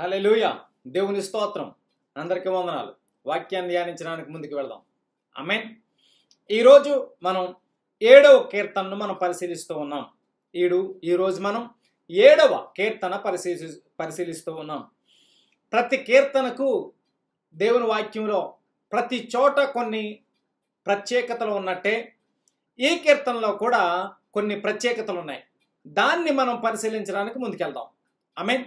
hallelujah దేవుని స్తోత్రం అందరికీ వందనాలు వాక్యాన్ని ధ్యానించడానికి ముందుకు వెళ్దాం అమెన్ ఈరోజు మనం ఏడవ కీర్తనను మనం పరిశీలిస్తూ ఉన్నాం ఈడు ఈరోజు మనం ఏడవ కీర్తన పరిశీలి పరిశీలిస్తూ ఉన్నాం ప్రతి కీర్తనకు దేవుని వాక్యంలో ప్రతి చోట కొన్ని ప్రత్యేకతలు ఉన్నట్టే ఈ కీర్తనలో కూడా కొన్ని ప్రత్యేకతలు ఉన్నాయి దాన్ని మనం పరిశీలించడానికి ముందుకెళ్దాం ఐ మీన్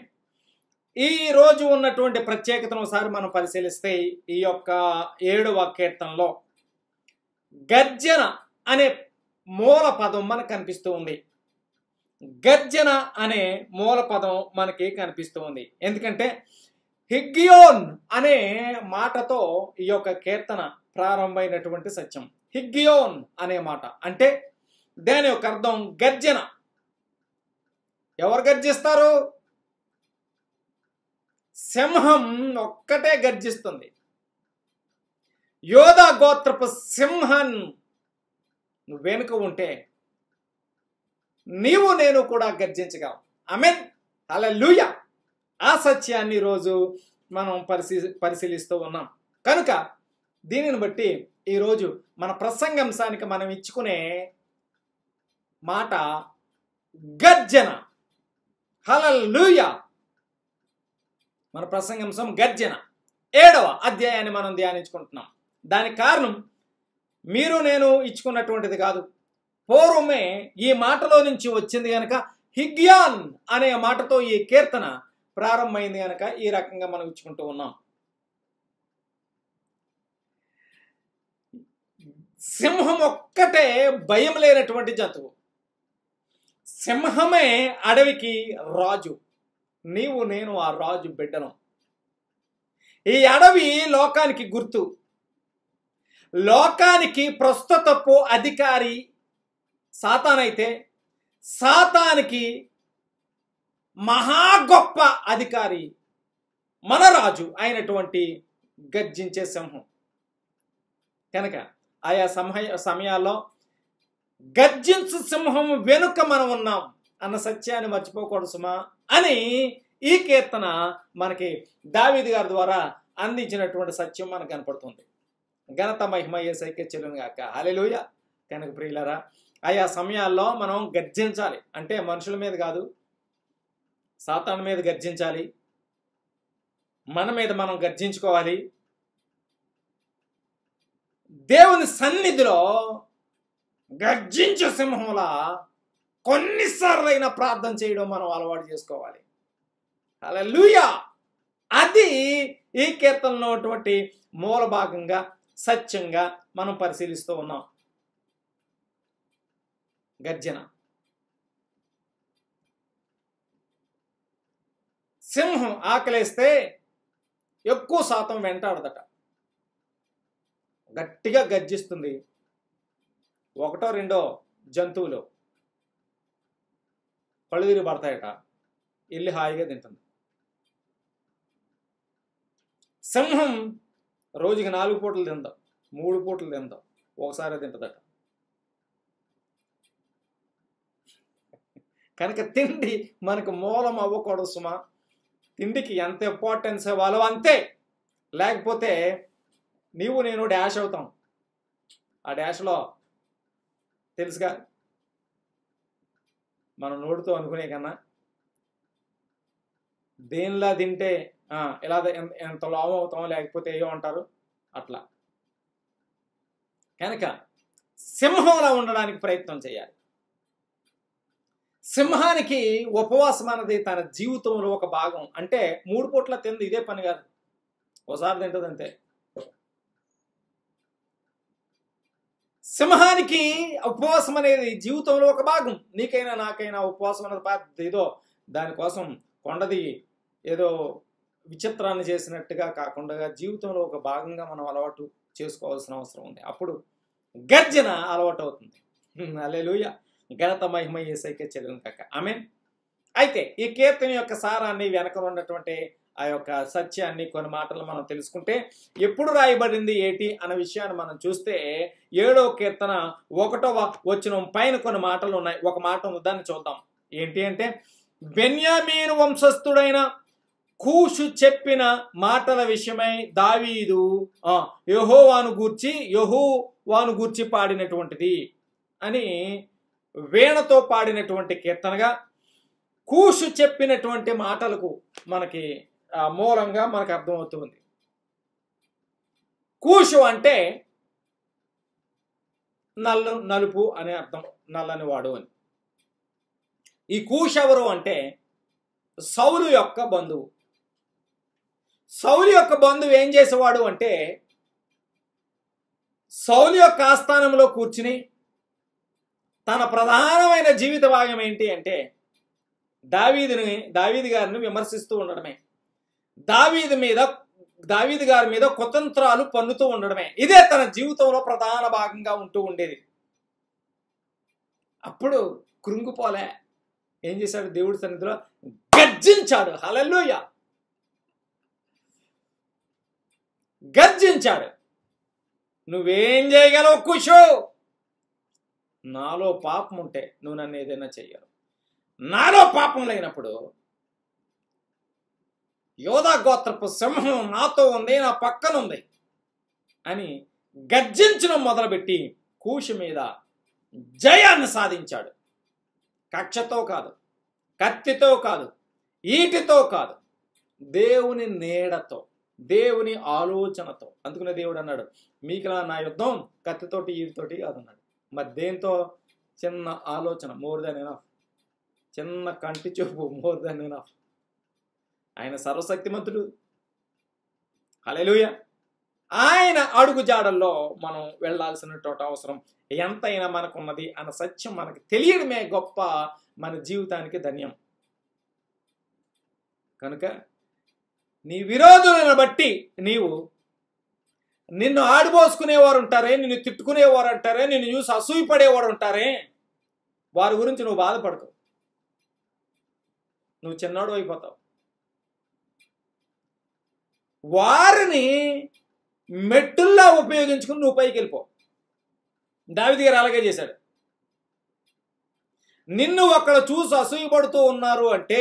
ఈ రోజు ఉన్నటువంటి ప్రత్యేకతను ఒకసారి మనం పరిశీలిస్తే ఈ యొక్క ఏడవ కీర్తనలో గర్జన అనే మూల పదం మనకు కనిపిస్తూ ఉంది గర్జన అనే మూల పదం మనకి కనిపిస్తూ ఉంది ఎందుకంటే హిగ్గియోన్ అనే మాటతో ఈ యొక్క కీర్తన ప్రారంభమైనటువంటి సత్యం హిగ్గియోన్ అనే మాట అంటే దాని యొక్క అర్థం గర్జన ఎవరు గర్జిస్తారు సింహం ఒక్కటే గర్జిస్తుంది యోధా గోత్రపు సింహం నువ్వు వెనుక ఉంటే నీవు నేను కూడా గర్జించగలం అమెన్ అలా లూయ ఆ సత్యాన్ని ఈరోజు మనం పరిశీ పరిశీలిస్తూ ఉన్నాం కనుక దీనిని బట్టి ఈరోజు మన ప్రసంగంశానికి మనం ఇచ్చుకునే మాట గర్జన హలూయా మన ప్రసంగంశం గర్జన ఏడవ అధ్యాయాన్ని మనం ధ్యానించుకుంటున్నాం దానికి కారణం మీరు నేను ఇచ్చుకున్నటువంటిది కాదు పూర్వమే ఈ మాటలో నుంచి వచ్చింది కనుక హిగ్యాన్ అనే మాటతో ఈ కీర్తన ప్రారంభమైంది కనుక ఈ రకంగా మనం ఇచ్చుకుంటూ ఉన్నాం సింహం ఒక్కటే భయం లేనటువంటి జంతువు సింహమే అడవికి రాజు నీవు నేను ఆ రాజు బిడ్డను ఈ అడవి లోకానికి గుర్తు లోకానికి ప్రస్తుతపు అధికారి సాతానైతే సాతానికి మహా గొప్ప అధికారి మన రాజు అయినటువంటి గర్జించే సింహం కనుక ఆయా సమయ సమయాల్లో గర్జించు సింహం వెనుక మనం ఉన్నాం అన్న సత్యాన్ని మర్చిపోకూడదు సుమా అని ఈ కీర్తన మనకి దావిది గారి ద్వారా అందించినటువంటి సత్యం మనకు కనపడుతుంది ఘనత మహిమ ఏసైకే కాక గాక హాలేలుయ కనుక ప్రియులరా ఆయా సమయాల్లో మనం గర్జించాలి అంటే మనుషుల మీద కాదు సాతాను మీద గర్జించాలి మన మీద మనం గర్జించుకోవాలి దేవుని సన్నిధిలో గర్జించు సింహంలా కొన్నిసార్లు అయినా ప్రార్థన చేయడం మనం అలవాటు చేసుకోవాలి అలా లూయా అది ఈ కీర్తనలో ఉన్నటువంటి మూల భాగంగా సత్యంగా మనం పరిశీలిస్తూ ఉన్నాం గర్జన సింహం ఆకలేస్తే ఎక్కువ శాతం వెంటాడదట గట్టిగా గర్జిస్తుంది ఒకటో రెండో జంతువులు కళ్ళు తిరిగి పడతాయట వెళ్ళి హాయిగా తింటుంది సింహం రోజుకి నాలుగు పూటలు తిందాం మూడు పూటలు తిందాం ఒకసారి తింటుందట కనుక తిండి మనకు మూలం అవ్వకూడదు సుమా తిండికి ఎంత ఇంపార్టెన్స్ ఇవ్వాలో అంతే లేకపోతే నీవు నేను డాష్ అవుతాం ఆ డాష్లో తెలుసుగా మన నోటితో అనుకునే కన్నా దేనిలా తింటే ఎలా ఎంత లాభం అవుతామో లేకపోతే ఏమో అంటారు అట్లా కనుక సింహంలా ఉండడానికి ప్రయత్నం చేయాలి సింహానికి ఉపవాసం అనేది తన జీవితంలో ఒక భాగం అంటే మూడు పూట్ల తింది ఇదే పని కాదు ఒకసారి తింటుంది అంతే సింహానికి ఉపవాసం అనేది జీవితంలో ఒక భాగం నీకైనా నాకైనా ఉపవాసం అనేది బాధ్యత ఏదో దానికోసం కొండది ఏదో విచిత్రాన్ని చేసినట్టుగా కాకుండా జీవితంలో ఒక భాగంగా మనం అలవాటు చేసుకోవాల్సిన అవసరం ఉంది అప్పుడు గర్జన అలవాటు అవుతుంది అలే లూయ ఘనత మహిమ సైకే చెల్లిన కాక ఐ మీన్ అయితే ఈ కీర్తన యొక్క సారాన్ని వెనక ఉన్నటువంటి ఆ యొక్క సత్యాన్ని కొన్ని మాటలు మనం తెలుసుకుంటే ఎప్పుడు రాయబడింది ఏటి అనే విషయాన్ని మనం చూస్తే ఏడో కీర్తన ఒకటో వచ్చిన పైన కొన్ని మాటలు ఉన్నాయి ఒక మాట దాన్ని చూద్దాం ఏంటి అంటే బెన్యామీను వంశస్థుడైన కూషు చెప్పిన మాటల విషయమై దావీదు యహోవాను గూర్చి యహోవాను గూర్చి పాడినటువంటిది అని వీణతో పాడినటువంటి కీర్తనగా కూషు చెప్పినటువంటి మాటలకు మనకి మూలంగా మనకు అర్థమవుతుంది కూషు అంటే నల్లు నలుపు అనే అర్థం నల్లని వాడు అని ఈ కూషెవరు ఎవరు అంటే సౌలు యొక్క బంధువు సౌలు యొక్క బంధువు ఏం చేసేవాడు అంటే సౌలు యొక్క ఆస్థానంలో కూర్చుని తన ప్రధానమైన జీవిత భాగం ఏంటి అంటే దావీదుని దావీది గారిని విమర్శిస్తూ ఉండడమే దావీది మీద దావీది గారి మీద కుతంత్రాలు పన్నుతూ ఉండడమే ఇదే తన జీవితంలో ప్రధాన భాగంగా ఉంటూ ఉండేది అప్పుడు కృంగిపోలే ఏం చేశాడు దేవుడి సన్నిధిలో గర్జించాడు హలల్లోయ గర్జించాడు నువ్వేం చేయగలవు కుషో నాలో పాపం ఉంటే నువ్వు నన్ను ఏదైనా చేయగలవు నాలో పాపం లేనప్పుడు యోధా గోత్రపు సింహం నాతో ఉంది నా పక్కన ఉంది అని గర్జించడం మొదలుపెట్టి కూషి మీద జయాన్ని సాధించాడు కక్షతో కాదు కత్తితో కాదు ఈటితో కాదు దేవుని నీడతో దేవుని ఆలోచనతో అందుకునే దేవుడు అన్నాడు మీకులా నా యుద్ధం కత్తితోటి ఈటితోటి కాదు అన్నాడు మరి దేంతో చిన్న ఆలోచన మోర్ దాన్ ఎనఫ్ చిన్న కంటి చూపు మోర్ దాన్ ఎనఫ్ ఆయన సర్వశక్తిమంతుడు హలెలుయ ఆయన అడుగుజాడల్లో మనం వెళ్లాల్సినటువంటి అవసరం ఎంతైనా మనకున్నది అన్న సత్యం మనకు తెలియడమే గొప్ప మన జీవితానికి ధన్యం కనుక నీ విరోధులను బట్టి నీవు నిన్ను ఆడిపోసుకునేవారు ఉంటారే నిన్ను తిట్టుకునేవారు అంటారే నిన్ను చూసి అసూయపడేవారు ఉంటారే వారి గురించి నువ్వు బాధపడకు నువ్వు చిన్నాడు అయిపోతావు వారిని మెట్టుల్లా ఉపయోగించుకుని నువ్వు పైకి వెళ్ళిపో దావిది గారు అలాగే చేశాడు నిన్ను ఒక్కడ చూసి అసూయపడుతూ ఉన్నారు అంటే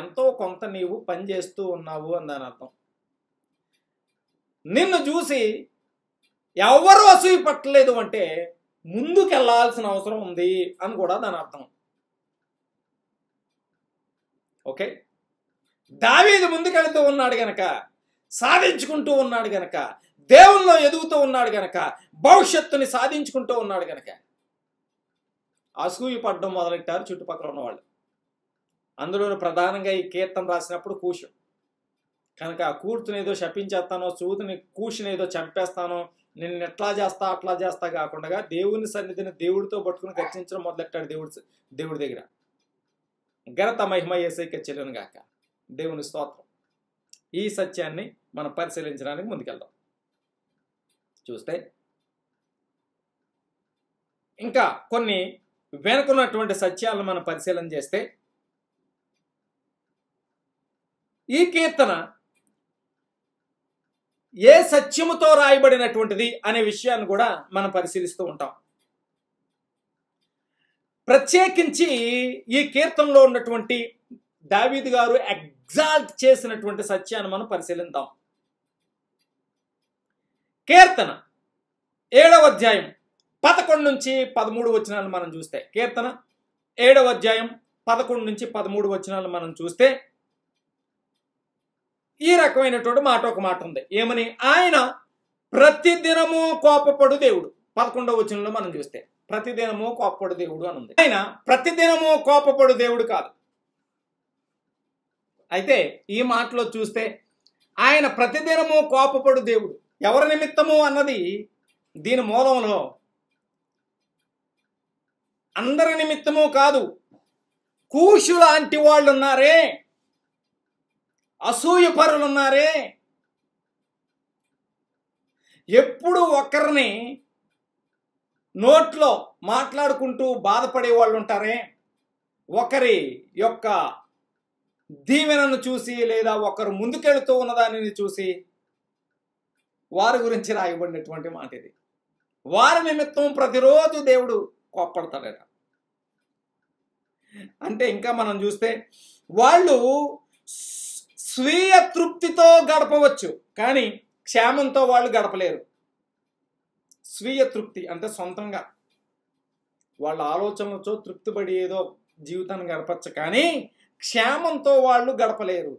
ఎంతో కొంత నీవు పని చేస్తూ ఉన్నావు అని దాని అర్థం నిన్ను చూసి ఎవరు అసూయ పట్టలేదు అంటే ముందుకెళ్లాల్సిన అవసరం ఉంది అని కూడా దాని అర్థం ఓకే దావేది ముందుకెళ్తూ ఉన్నాడు గనక సాధించుకుంటూ ఉన్నాడు గనక దేవుల్లో ఎదుగుతూ ఉన్నాడు గనక భవిష్యత్తుని సాధించుకుంటూ ఉన్నాడు గనక అసూయ పడ్డం మొదలెట్టారు చుట్టుపక్కల ఉన్నవాళ్ళు అందులో ప్రధానంగా ఈ కీర్తం రాసినప్పుడు కూషు కనుక ఆ కూర్చునేదో శపించేస్తానో చూతుని ఏదో చంపేస్తానో నేను ఎట్లా చేస్తా అట్లా చేస్తా కాకుండా దేవుని సన్నిధిని దేవుడితో పట్టుకుని గర్చించడం మొదలెట్టాడు దేవుడు దేవుడి దగ్గర ఘనత మహిమ ఏసైకి చెల్లెను గాక దేవుని స్తోత్రం ఈ సత్యాన్ని మనం పరిశీలించడానికి ముందుకెళ్దాం చూస్తే ఇంకా కొన్ని వెనుకున్నటువంటి సత్యాలను మనం పరిశీలన చేస్తే ఈ కీర్తన ఏ సత్యముతో రాయబడినటువంటిది అనే విషయాన్ని కూడా మనం పరిశీలిస్తూ ఉంటాం ప్రత్యేకించి ఈ కీర్తనలో ఉన్నటువంటి దావీద్ గారు ఎగ్జాల్ట్ చేసినటువంటి సత్యాన్ని మనం పరిశీలిద్దాం కీర్తన ఏడవ అధ్యాయం పదకొండు నుంచి పదమూడు వచనాలను మనం చూస్తే కీర్తన ఏడవ అధ్యాయం పదకొండు నుంచి పదమూడు వచనాలను మనం చూస్తే ఈ రకమైనటువంటి మాట ఒక మాట ఉంది ఏమని ఆయన ప్రతిదినము కోపపడు దేవుడు పదకొండవ వచనంలో మనం చూస్తే ప్రతిదినము కోపపడు దేవుడు అని ఉంది ఆయన ప్రతిదినము కోపపడు దేవుడు కాదు అయితే ఈ మాటలో చూస్తే ఆయన ప్రతిదినము కోపపడు దేవుడు ఎవరి నిమిత్తము అన్నది దీని మూలంలో అందరి నిమిత్తము కాదు కూషు లాంటి వాళ్ళు ఉన్నారే అసూయపరులు ఉన్నారే ఎప్పుడు ఒకరిని నోట్లో మాట్లాడుకుంటూ బాధపడే వాళ్ళు ఉంటారే ఒకరి యొక్క దీవెనను చూసి లేదా ఒకరు ముందుకెళుతూ ఉన్నదాని చూసి వారి గురించి రాయబడినటువంటి మాట ఇది వారి నిమిత్తం ప్రతిరోజు దేవుడు కోప్పడతాడట అంటే ఇంకా మనం చూస్తే వాళ్ళు స్వీయ తృప్తితో గడపవచ్చు కానీ క్షేమంతో వాళ్ళు గడపలేరు స్వీయ తృప్తి అంటే సొంతంగా వాళ్ళ ఆలోచనలతో తృప్తిపడి ఏదో జీవితాన్ని గడపచ్చు కానీ క్షేమంతో వాళ్ళు గడపలేరు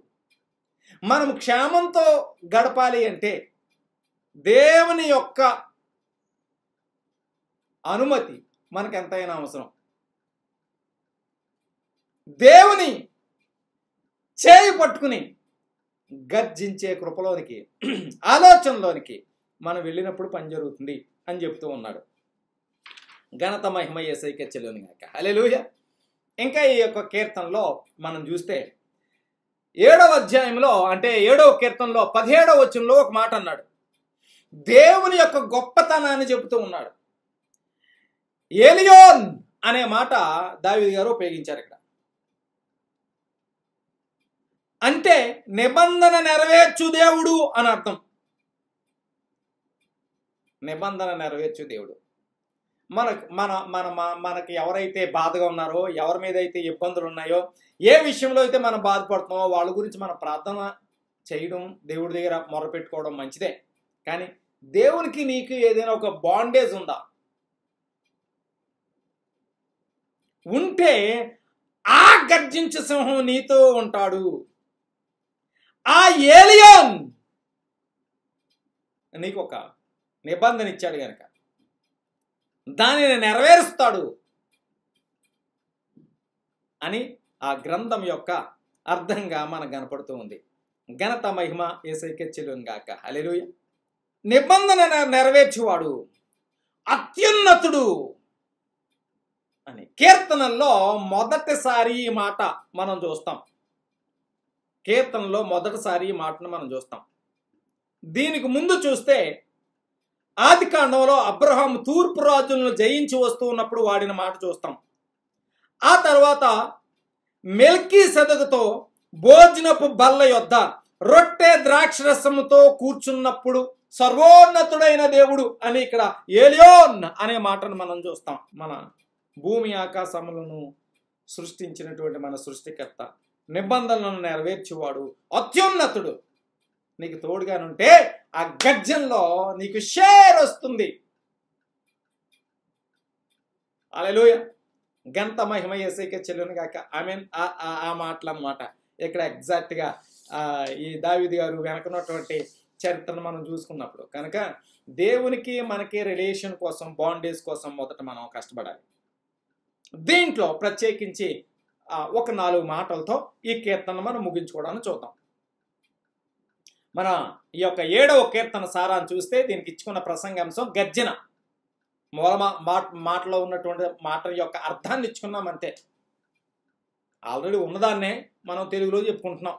మనం క్షేమంతో గడపాలి అంటే దేవుని యొక్క అనుమతి మనకు ఎంతైనా అవసరం దేవుని చేయి పట్టుకుని గర్జించే కృపలోనికి ఆలోచనలోనికి మనం వెళ్ళినప్పుడు పని జరుగుతుంది అని చెప్తూ ఉన్నాడు ఘనత మహిమ ఏసైకే చెల్లునిగాక హలే ఇంకా ఈ యొక్క కీర్తనలో మనం చూస్తే ఏడవ అధ్యాయంలో అంటే ఏడవ కీర్తనలో పదిహేడవ వచనంలో ఒక మాట అన్నాడు దేవుని యొక్క గొప్పతనాన్ని చెబుతూ ఉన్నాడు ఏలియోన్ అనే మాట దావిది గారు ఉపయోగించారు ఇక్కడ అంటే నిబంధన నెరవేర్చు దేవుడు అని అర్థం నిబంధన నెరవేర్చు దేవుడు మనకు మన మన మనకి ఎవరైతే బాధగా ఉన్నారో ఎవరి మీద అయితే ఇబ్బందులు ఉన్నాయో ఏ విషయంలో అయితే మనం బాధపడుతున్నామో వాళ్ళ గురించి మనం ప్రార్థన చేయడం దేవుడి దగ్గర మొరపెట్టుకోవడం మంచిదే కానీ దేవునికి నీకు ఏదైనా ఒక బాండేజ్ ఉందా ఉంటే ఆ గర్జించు సింహం నీతో ఉంటాడు ఆ ఏలియన్ నీకు ఒక నిబంధన ఇచ్చాడు కనుక దానిని నెరవేరుస్తాడు అని ఆ గ్రంథం యొక్క అర్థంగా మనకు కనపడుతూ ఉంది ఘనత మహిమ ఏసైకే చెలుగాక అలెలు నిబంధన నెరవేర్చేవాడు అత్యున్నతుడు అని కీర్తనల్లో మొదటిసారి ఈ మాట మనం చూస్తాం కీర్తనలో మొదటిసారి ఈ మాటను మనం చూస్తాం దీనికి ముందు చూస్తే ఆది కాండంలో అబ్రహాం తూర్పు రాజులను జయించి వస్తూ ఉన్నప్పుడు వాడిన మాట చూస్తాం ఆ తర్వాత మెల్కీ సెదకుతో భోజనపు బల్ల యొద్ద రొట్టె ద్రాక్షరసముతో కూర్చున్నప్పుడు సర్వోన్నతుడైన దేవుడు అని ఇక్కడ ఏలియోన్ అనే మాటను మనం చూస్తాం మన భూమి ఆకాశములను సృష్టించినటువంటి మన సృష్టికర్త నిబంధనలను నెరవేర్చేవాడు అత్యున్నతుడు నీకు తోడుగానుంటే ఆ గర్జంలో నీకు షేర్ వస్తుంది అలెలుయ గంత మహిమ ఏసైకే చెల్లును కాక ఐ మీన్ ఆ మాటలు అనమాట ఇక్కడ ఎగ్జాక్ట్గా ఈ దావిది గారు వెనకనటువంటి చరిత్రను మనం చూసుకున్నప్పుడు కనుక దేవునికి మనకి రిలేషన్ కోసం బాండేజ్ కోసం మొదట మనం కష్టపడాలి దీంట్లో ప్రత్యేకించి ఒక నాలుగు మాటలతో ఈ కీర్తనను మనం ముగించుకోవడానికి చూద్దాం మన ఈ యొక్క ఏడవ కీర్తన సారాన్ని చూస్తే దీనికి ఇచ్చుకున్న ప్రసంగాంశం గర్జన మూల మాట మాటలో ఉన్నటువంటి మాట యొక్క అర్థాన్ని ఇచ్చుకున్నాం అంతే ఆల్రెడీ ఉన్నదాన్నే మనం తెలుగులో చెప్పుకుంటున్నాం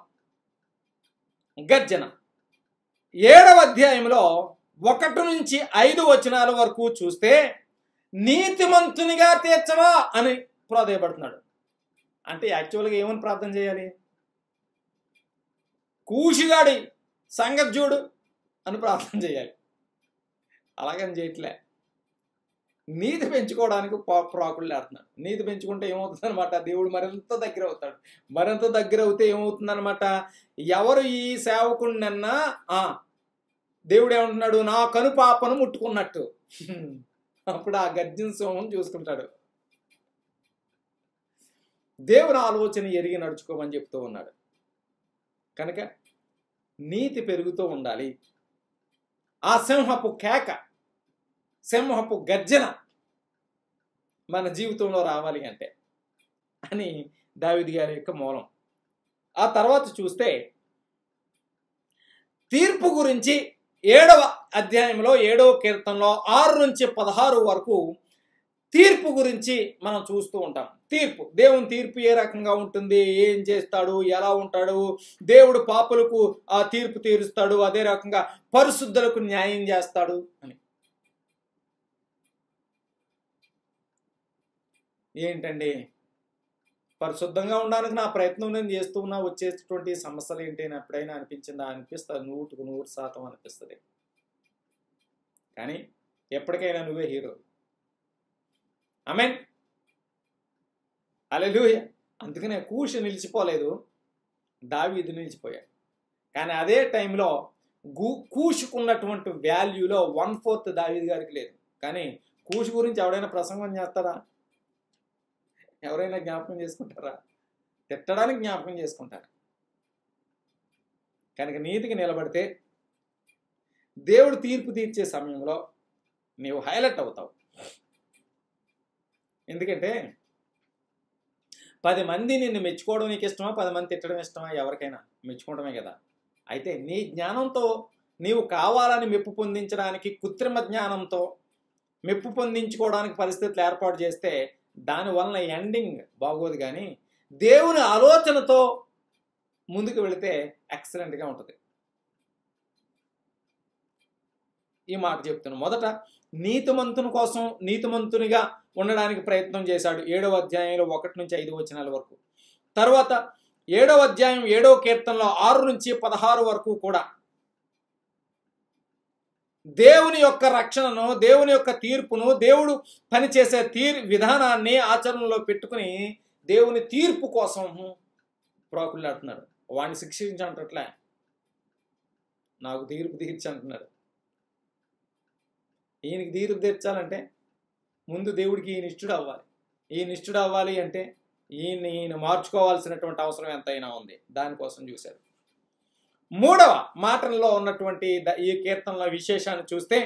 గర్జన ఏడవ అధ్యాయంలో ఒకటి నుంచి ఐదు వచనాల వరకు చూస్తే నీతిమంతునిగా తీర్చవా అని ప్రోదయపడుతున్నాడు అంటే యాక్చువల్గా ఏమని ప్రార్థన చేయాలి కూషిగాడి సంగతి చూడు అని ప్రార్థన చేయాలి అలాగని చేయట్లే నీతి పెంచుకోవడానికి ప్రాకుళ్ళు ఆడుతున్నాడు నీతి పెంచుకుంటే ఏమవుతుందనమాట దేవుడు మరింత దగ్గర అవుతాడు మరింత దగ్గర అవుతే ఏమవుతుందనమాట ఎవరు ఈ సేవకుడినన్నా ఆ దేవుడు ఏమంటున్నాడు నా పాపను ముట్టుకున్నట్టు అప్పుడు ఆ గర్జన సోమం చూసుకుంటాడు దేవుని ఆలోచన ఎరిగి నడుచుకోమని చెప్తూ ఉన్నాడు కనుక నీతి పెరుగుతూ ఉండాలి ఆ సింహపు కేక సింహపు గర్జన మన జీవితంలో రావాలి అంటే అని దావిది గారి యొక్క మూలం ఆ తర్వాత చూస్తే తీర్పు గురించి ఏడవ అధ్యాయంలో ఏడవ కీర్తనలో ఆరు నుంచి పదహారు వరకు తీర్పు గురించి మనం చూస్తూ ఉంటాం తీర్పు దేవుని తీర్పు ఏ రకంగా ఉంటుంది ఏం చేస్తాడు ఎలా ఉంటాడు దేవుడు పాపులకు ఆ తీర్పు తీరుస్తాడు అదే రకంగా పరిశుద్ధులకు న్యాయం చేస్తాడు అని ఏంటండి పరిశుద్ధంగా ఉండడానికి నా ప్రయత్నం నేను చేస్తూ ఉన్నా వచ్చేటువంటి సమస్యలు ఏంటి అని ఎప్పుడైనా అనిపించిందా అనిపిస్తుంది నూటికి నూరు శాతం అనిపిస్తుంది కానీ ఎప్పటికైనా నువ్వే హీరో ఆమె అలెలుయ అందుకనే కూర్చు నిలిచిపోలేదు దావీదు నిలిచిపోయాడు కానీ అదే టైంలో గూ కూసుకున్నటువంటి వాల్యూలో వన్ ఫోర్త్ దావీది గారికి లేదు కానీ కూసు గురించి ఎవడైనా ప్రసంగం చేస్తారా ఎవరైనా జ్ఞాపకం చేసుకుంటారా తిట్టడానికి జ్ఞాపకం చేసుకుంటారు కనుక నీతికి నిలబడితే దేవుడు తీర్పు తీర్చే సమయంలో నీవు హైలైట్ అవుతావు ఎందుకంటే పది మంది నిన్ను మెచ్చుకోవడం నీకు ఇష్టమా పది మంది తిట్టడం ఇష్టమా ఎవరికైనా మెచ్చుకోవడమే కదా అయితే నీ జ్ఞానంతో నీవు కావాలని మెప్పు పొందించడానికి కృత్రిమ జ్ఞానంతో మెప్పు పొందించుకోవడానికి పరిస్థితులు ఏర్పాటు చేస్తే దానివల్ల ఎండింగ్ బాగోదు కానీ దేవుని ఆలోచనతో ముందుకు వెళితే ఎక్సలెంట్గా ఉంటుంది ఈ మాట చెప్తున్నాను మొదట నీతిమంతుని కోసం నీతిమంతునిగా ఉండడానికి ప్రయత్నం చేశాడు ఏడవ అధ్యాయంలో ఒకటి నుంచి ఐదు వచనాల వరకు తర్వాత ఏడవ అధ్యాయం ఏడవ కీర్తనలో ఆరు నుంచి పదహారు వరకు కూడా దేవుని యొక్క రక్షణను దేవుని యొక్క తీర్పును దేవుడు పనిచేసే తీర్ విధానాన్ని ఆచరణలో పెట్టుకుని దేవుని తీర్పు కోసం ప్రాకులాడుతున్నాడు వాడిని శిక్షించంటట్లే నాకు తీర్పు తీర్చి అంటున్నాడు ఈయనకి తీరు తీర్చాలంటే ముందు దేవుడికి ఈ నిష్ఠుడు అవ్వాలి ఈ నిష్ఠుడు అవ్వాలి అంటే ఈయన్ని ఈయన మార్చుకోవాల్సినటువంటి అవసరం ఎంతైనా ఉంది దానికోసం చూశారు మూడవ మాటల్లో ఉన్నటువంటి ఈ కీర్తనల విశేషాన్ని చూస్తే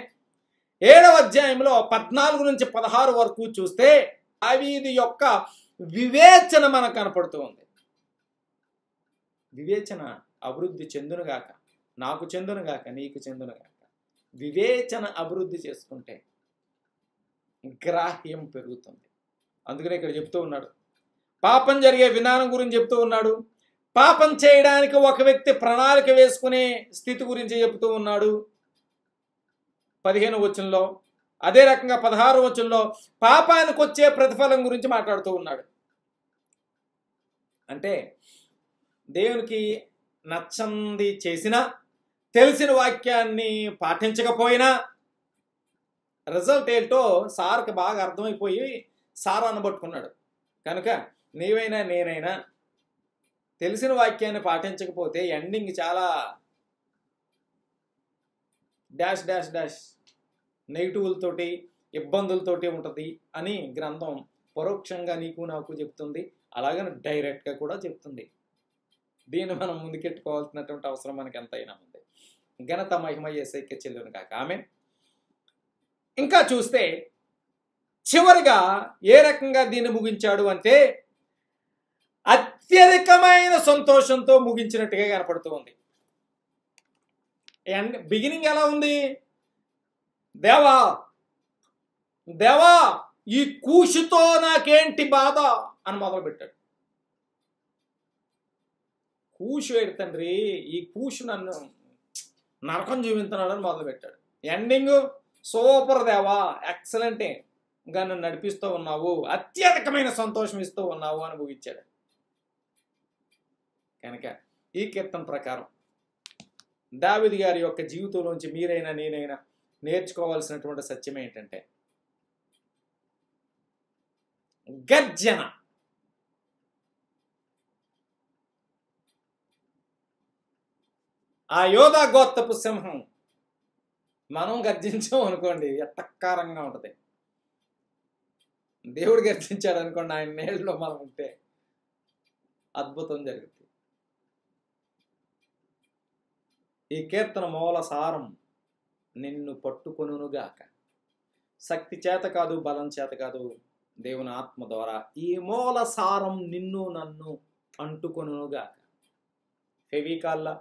ఏడవ అధ్యాయంలో పద్నాలుగు నుంచి పదహారు వరకు చూస్తే దావీది యొక్క వివేచన మనకు కనపడుతూ ఉంది వివేచన అభివృద్ధి చెందునుగాక నాకు చెందునుగాక నీకు చెందునుగాక వివేచన అభివృద్ధి చేసుకుంటే గ్రాహ్యం పెరుగుతుంది అందుకనే ఇక్కడ చెప్తూ ఉన్నాడు పాపం జరిగే విధానం గురించి చెప్తూ ఉన్నాడు పాపం చేయడానికి ఒక వ్యక్తి ప్రణాళిక వేసుకునే స్థితి గురించి చెబుతూ ఉన్నాడు పదిహేను వచనంలో అదే రకంగా పదహారు వచనంలో పాపానికి వచ్చే ప్రతిఫలం గురించి మాట్లాడుతూ ఉన్నాడు అంటే దేవునికి నచ్చంది చేసినా తెలిసిన వాక్యాన్ని పాటించకపోయినా రిజల్ట్ ఏంటో సార్కి బాగా అర్థమైపోయి సార్ అనబట్టుకున్నాడు కనుక నీవైనా నేనైనా తెలిసిన వాక్యాన్ని పాటించకపోతే ఎండింగ్ చాలా డాష్ డాష్ డాష్ నెగిటివ్లతోటి ఇబ్బందులతోటి ఉంటుంది అని గ్రంథం పరోక్షంగా నీకు నాకు చెప్తుంది అలాగని డైరెక్ట్గా కూడా చెప్తుంది దీన్ని మనం ముందుకెట్టుకోవాల్సినటువంటి అవసరం మనకి ఎంతైనా ఉంది ఘనత మహిమ ఏసైకి చెల్లును కాక ఆమె ఇంకా చూస్తే చివరిగా ఏ రకంగా దీన్ని ముగించాడు అంటే అత్యధికమైన సంతోషంతో ముగించినట్టుగా కనపడుతూ ఉంది అండ్ బిగినింగ్ ఎలా ఉంది దేవా దేవా ఈ కూషుతో నాకేంటి బాధ అని మొదలు పెట్టాడు ఏడు తండ్రి ఈ కూషు నన్ను నరకం చూపించాడని మొదలుపెట్టాడు ఎండింగ్ సూపర్ దేవా ఎక్సలెంటే ఇంకా నన్ను నడిపిస్తూ ఉన్నావు అత్యధికమైన సంతోషం ఇస్తూ ఉన్నావు అని ఊహించాడు కనుక ఈ కీర్తన ప్రకారం దావిది గారి యొక్క జీవితంలోంచి మీరైనా నేనైనా నేర్చుకోవాల్సినటువంటి సత్యం ఏంటంటే గర్జన ఆ యోధా గోత్తపు సింహం మనం గర్జించాం అనుకోండి ఎట్టకారంగా ఉంటుంది దేవుడు గర్జించాడు అనుకోండి ఆయన నేళ్ళలో మనం ఉంటే అద్భుతం జరుగుతుంది ఈ కీర్తన మూల సారం నిన్ను పట్టుకొనుగాక శక్తి చేత కాదు బలం చేత కాదు దేవుని ఆత్మ ద్వారా ఈ మూల సారం నిన్ను నన్ను అంటుకొనుగాక ఫెవికాల్లా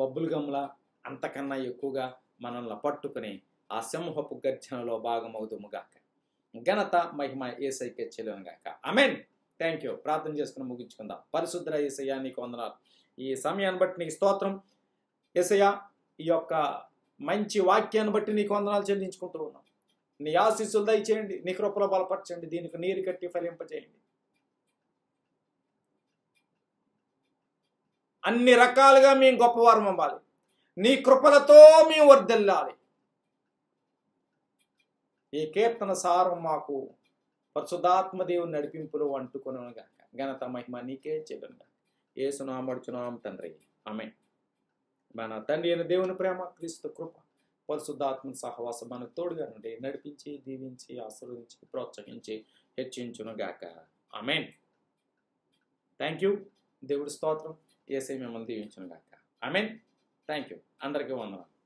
బబ్బుల్ గమ్లా అంతకన్నా ఎక్కువగా మనల్ని పట్టుకుని ఆ సింహపు గర్జనలో భాగమవుదుముగాక ఘనత మహిమ ఏసైకే చెలుగాక అమెన్ థ్యాంక్ యూ ప్రార్థన చేసుకుని ముగించుకుందాం పరిశుద్ర ఏసయ్యా నీకు వందనాలు ఈ సమయాన్ని బట్టి నీకు స్తోత్రం ఏసయ్యా ఈ యొక్క మంచి వాక్యాన్ని బట్టి నీకు వందనాలు చెల్లించుకుంటూ ఉన్నాం నీ ఆశీస్సులు దయచేయండి నీ కృపలో బలపరచండి దీనికి నీరు కట్టి ఫలింపజేయండి అన్ని రకాలుగా మేము గొప్పవారం అవ్వాలి నీ కృపలతో మేము వర్దెల్లాలి ఈ కీర్తన సారం మాకు పరిశుద్ధాత్మదేవుని నడిపింపులో నడిపింపులు గాక ఘనత మహిమ నీకే చెల్లుగా ఏసునామడుచున్నాం తండ్రి ఆమె మన తండ్రి అయిన దేవుని ప్రేమ క్రీస్తు కృప పరిశుద్ధాత్మ సహవాసం మన తోడుగా నుండి నడిపించి దీవించి ఆశ్రవించి ప్రోత్సహించి హెచ్చించును గాక ఆమెన్ థ్యాంక్ యూ దేవుడి స్తోత్రం ఏసై మిమ్మల్ని దీవించను కాక ఐ మీన్ థ్యాంక్ యూ అందరికీ వందనాలు